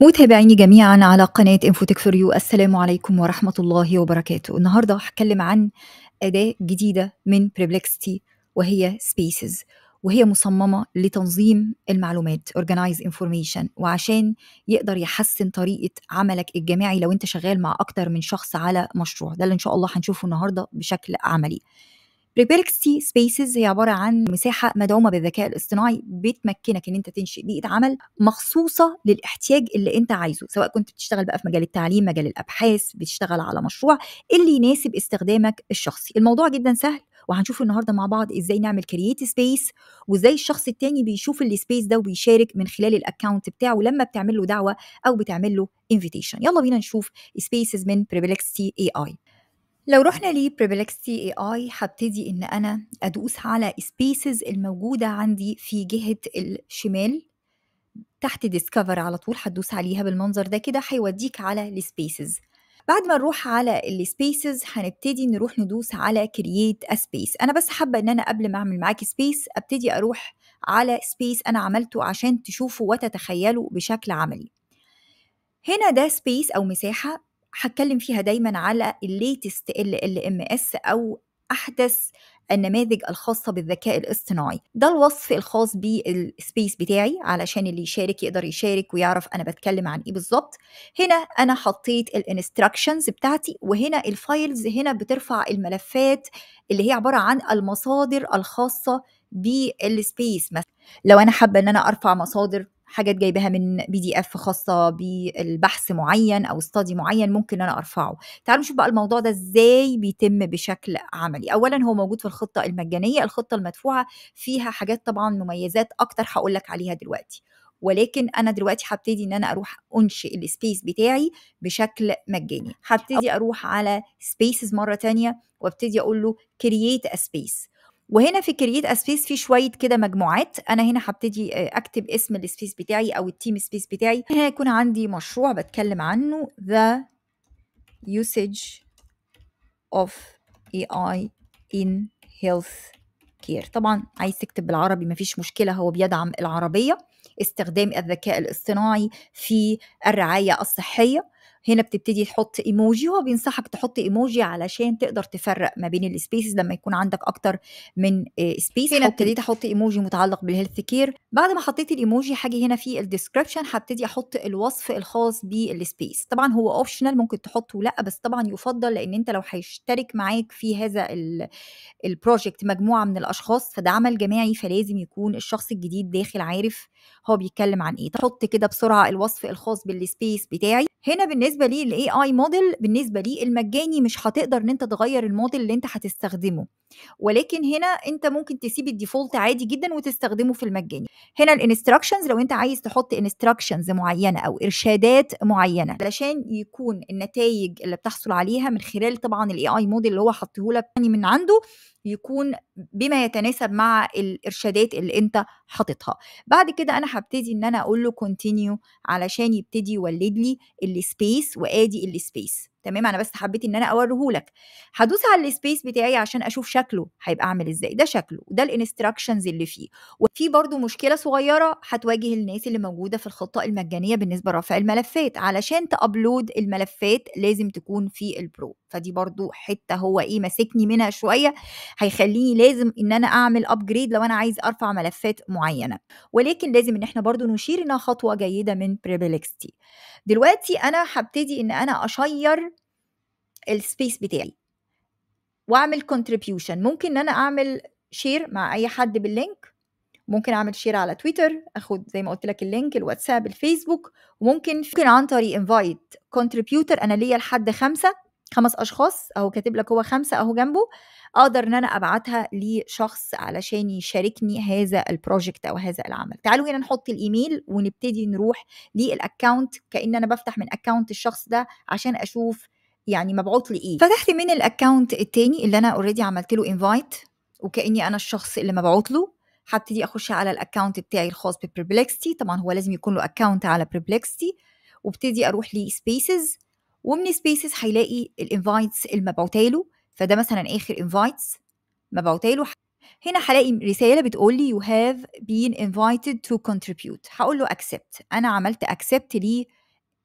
متابعيني جميعا على قناة انفوتك فور يو السلام عليكم ورحمة الله وبركاته النهاردة هتكلم عن أداة جديدة من بريبلكستي وهي سبيسز وهي مصممة لتنظيم المعلومات Organize Information وعشان يقدر يحسن طريقة عملك الجماعي لو انت شغال مع أكتر من شخص على مشروع ده اللي إن شاء الله هنشوفه النهاردة بشكل عملي بريبيركسي سبيسز هي عباره عن مساحه مدعومه بالذكاء الاصطناعي بتمكنك ان انت تنشئ بيئه عمل مخصوصه للاحتياج اللي انت عايزه سواء كنت بتشتغل بقى في مجال التعليم مجال الابحاث بتشتغل على مشروع اللي يناسب استخدامك الشخصي الموضوع جدا سهل وهنشوف النهارده مع بعض ازاي نعمل كرييت سبيس وازاي الشخص التاني بيشوف السبيس ده وبيشارك من خلال الاكونت بتاعه لما بتعمل له دعوه او بتعمل له انفيتيشن يلا بينا نشوف سبيسز من بريبلكسي اي اي لو رحنا لبريبلكستي اي اي هبتدي ان انا ادوس على سبيسز الموجوده عندي في جهه الشمال تحت ديسكفر على طول هتدوس عليها بالمنظر ده كده هيوديك على السبيسز بعد ما نروح على السبيسز هنبتدي نروح ندوس على كرييت سبيس انا بس حابه ان انا قبل ما اعمل معاكي سبيس ابتدي اروح على سبيس انا عملته عشان تشوفوا وتتخيلوا بشكل عملي هنا ده سبيس او مساحه هتكلم فيها دايما على الليتست ال ام اس او احدث النماذج الخاصة بالذكاء الاصطناعي ده الوصف الخاص بالسبيس بتاعي علشان اللي يشارك يقدر يشارك ويعرف أنا بتكلم عن إيه بالظبط هنا أنا حطيت الانستراكشنز بتاعتي وهنا الفايلز هنا بترفع الملفات اللي هي عبارة عن المصادر الخاصة بالسبيس مثلا لو أنا حابة إن أنا أرفع مصادر حاجات جايباها من بي دي اف خاصه بالبحث معين او استادي معين ممكن انا ارفعه تعالوا نشوف بقى الموضوع ده ازاي بيتم بشكل عملي اولا هو موجود في الخطه المجانيه الخطه المدفوعه فيها حاجات طبعا مميزات اكتر هقول لك عليها دلوقتي ولكن انا دلوقتي هبتدي ان انا اروح انشئ السبيس بتاعي بشكل مجاني هبتدي اروح على سبيسز مره تانية وابتدي اقول له كرييت ا سبيس وهنا في كرييت اسبيس في شويه كده مجموعات انا هنا هبتدي آه، اكتب اسم السبيس بتاعي او التيم سبيس بتاعي هنا يكون عندي مشروع بتكلم عنه ذا يوسج اوف اي اي ان هيلث كير طبعا عايز تكتب بالعربي مفيش مشكله هو بيدعم العربيه استخدام الذكاء الاصطناعي في الرعايه الصحيه هنا بتبتدي تحط ايموجي هو بينصحك تحط ايموجي علشان تقدر تفرق ما بين السبيسز لما يكون عندك اكتر من سبيس آه، هنا ابتديت احط ايموجي متعلق بالهيلث كير بعد ما حطيت الايموجي حاجه هنا في الديسكربشن هبتدي احط الوصف الخاص بالسبيس طبعا هو اوبشنال ممكن تحطه لا بس طبعا يفضل لان انت لو هيشترك معاك في هذا البروجكت مجموعه من الاشخاص فده عمل جماعي فلازم يكون الشخص الجديد داخل عارف هو بيتكلم عن ايه تحط كده بسرعه الوصف الخاص بالسبيس بتاعي هنا بالنسبه لي الاي اي موديل بالنسبه لي المجاني مش هتقدر ان انت تغير الموديل اللي انت هتستخدمه ولكن هنا انت ممكن تسيب الديفولت عادي جدا وتستخدمه في المجاني هنا الانستراكشنز لو انت عايز تحط انستراكشنز معينه او ارشادات معينه علشان يكون النتائج اللي بتحصل عليها من خلال طبعا الاي اي موديل اللي هو حاطه لك يعني من عنده يكون بما يتناسب مع الارشادات اللي انت حاططها بعد كده انا هبتدي ان انا اقول له كونتينيو علشان يبتدي يولد لي السبيس وادي السبيس تمام انا بس حبيت ان انا لك هدوس على السبيس بتاعي عشان اشوف شكله هيبقى عامل ازاي ده شكله وده الانستراكشنز اللي فيه وفي برضو مشكله صغيره هتواجه الناس اللي موجوده في الخطه المجانيه بالنسبه لرفع الملفات علشان تابلود الملفات لازم تكون في البرو فدي برضو حته هو ايه ماسكني منها شويه هيخليني لازم ان انا اعمل ابجريد لو انا عايز ارفع ملفات معينه ولكن لازم ان احنا برضو نشير انها خطوه جيده من بريبلكستي دلوقتي انا هبتدي ان انا اشير السبيس بتاعي واعمل كونتريبيوشن ممكن ان انا اعمل شير مع اي حد باللينك ممكن اعمل شير على تويتر اخد زي ما قلت لك اللينك الواتساب الفيسبوك وممكن ممكن عن طريق انفايت كونتريبيوتر انا ليا لحد خمسه خمس اشخاص اهو كاتب لك هو خمسه اهو جنبه اقدر ان انا ابعتها لشخص علشان يشاركني هذا البروجكت او هذا العمل تعالوا هنا نحط الايميل ونبتدي نروح للاكونت كان انا بفتح من اكونت الشخص ده عشان اشوف يعني مبعوت لي ايه فتحت من الاكونت التاني اللي انا اوريدي عملت له انفايت وكاني انا الشخص اللي مبعوت له هبتدي اخش على الاكونت بتاعي الخاص ببربلكستي طبعا هو لازم يكون له اكونت على بربلكستي وابتدي اروح لسبيسز ومن سبيسز هيلاقي الانفايتس المبعوته له فده مثلا اخر انفايتس مبعوته له هنا هلاقي رساله بتقول لي يو هاف بين انفايتد تو contribute هقول له اكسبت انا عملت اكسبت ليه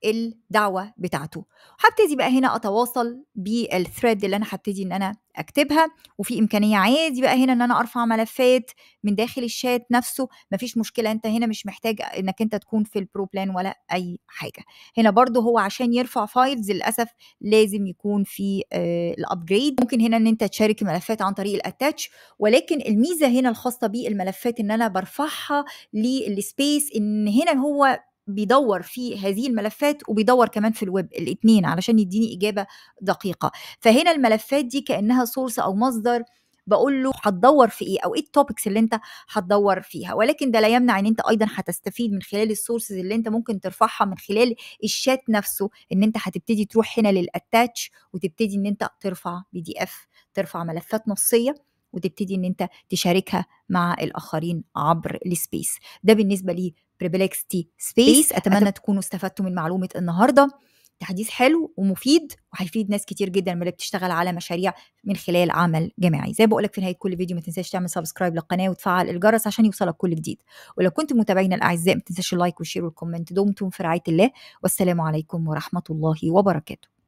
الدعوة بتاعته هبتدي بقى هنا أتواصل بالثريد اللي أنا هبتدي إن أنا أكتبها وفي إمكانية عادي بقى هنا إن أنا أرفع ملفات من داخل الشات نفسه مفيش مشكلة أنت هنا مش محتاج إنك أنت تكون في البرو بلان ولا أي حاجة هنا برضو هو عشان يرفع فايلز للأسف لازم يكون في آه الأبجريد ممكن هنا إن أنت تشارك ملفات عن طريق الأتاتش ولكن الميزة هنا الخاصة بالملفات إن أنا برفعها للسبيس إن هنا هو بيدور في هذه الملفات وبيدور كمان في الويب الاثنين علشان يديني اجابه دقيقه فهنا الملفات دي كانها سورس او مصدر بقول له هتدور في ايه او ايه التوبكس اللي انت هتدور فيها ولكن ده لا يمنع ان انت ايضا هتستفيد من خلال السورسز اللي انت ممكن ترفعها من خلال الشات نفسه ان انت هتبتدي تروح هنا للاتاتش وتبتدي ان انت ترفع بي دي اف ترفع ملفات نصيه وتبتدي ان انت تشاركها مع الاخرين عبر السبيس ده بالنسبه لي بريبلكستي سبيس اتمنى أت... تكونوا استفدتوا من معلومه النهارده تحديث حلو ومفيد وهيفيد ناس كتير جدا من اللي بتشتغل على مشاريع من خلال عمل جماعي زي بقولك في نهايه كل فيديو ما تنساش تعمل سبسكرايب للقناه وتفعل الجرس عشان يوصلك كل جديد ولو كنت متابعينا الاعزاء ما تنساش اللايك والشير والكومنت دمتم في رعايه الله والسلام عليكم ورحمه الله وبركاته